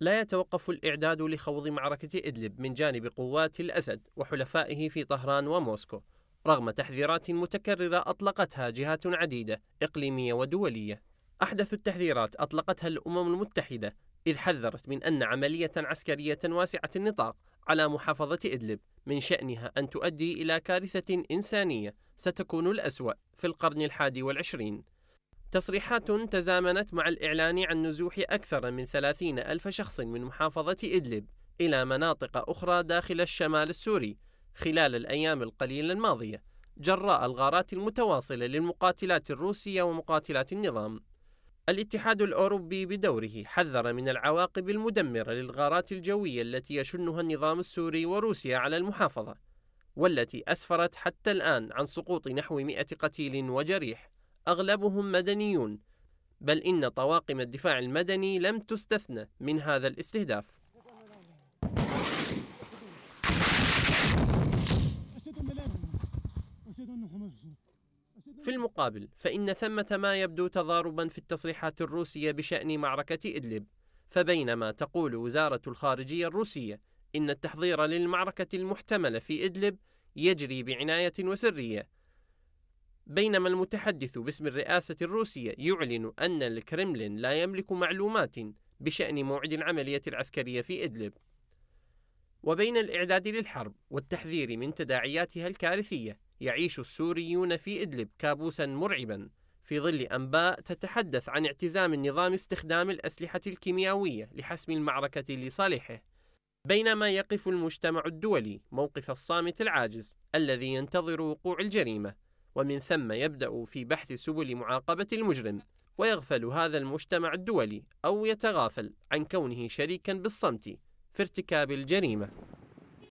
لا يتوقف الإعداد لخوض معركة إدلب من جانب قوات الأسد وحلفائه في طهران وموسكو رغم تحذيرات متكررة أطلقتها جهات عديدة إقليمية ودولية أحدث التحذيرات أطلقتها الأمم المتحدة إذ حذرت من أن عملية عسكرية واسعة النطاق على محافظة إدلب من شأنها أن تؤدي إلى كارثة إنسانية ستكون الأسوأ في القرن الحادي والعشرين تصريحات تزامنت مع الإعلان عن نزوح أكثر من 30 ألف شخص من محافظة إدلب إلى مناطق أخرى داخل الشمال السوري خلال الأيام القليلة الماضية جراء الغارات المتواصلة للمقاتلات الروسية ومقاتلات النظام الاتحاد الأوروبي بدوره حذر من العواقب المدمرة للغارات الجوية التي يشنها النظام السوري وروسيا على المحافظة والتي أسفرت حتى الآن عن سقوط نحو 100 قتيل وجريح أغلبهم مدنيون بل إن طواقم الدفاع المدني لم تستثنى من هذا الاستهداف في المقابل فإن ثمة ما يبدو تضاربا في التصريحات الروسية بشأن معركة إدلب فبينما تقول وزارة الخارجية الروسية إن التحضير للمعركة المحتملة في إدلب يجري بعناية وسرية بينما المتحدث باسم الرئاسة الروسية يعلن أن الكرملين لا يملك معلومات بشأن موعد العملية العسكرية في إدلب وبين الإعداد للحرب والتحذير من تداعياتها الكارثية يعيش السوريون في إدلب كابوسا مرعبا في ظل أنباء تتحدث عن اعتزام النظام استخدام الأسلحة الكيميائية لحسم المعركة لصالحه بينما يقف المجتمع الدولي موقف الصامت العاجز الذي ينتظر وقوع الجريمة ومن ثم يبدأ في بحث سبل معاقبة المجرم ويغفل هذا المجتمع الدولي أو يتغافل عن كونه شريكا بالصمت في ارتكاب الجريمة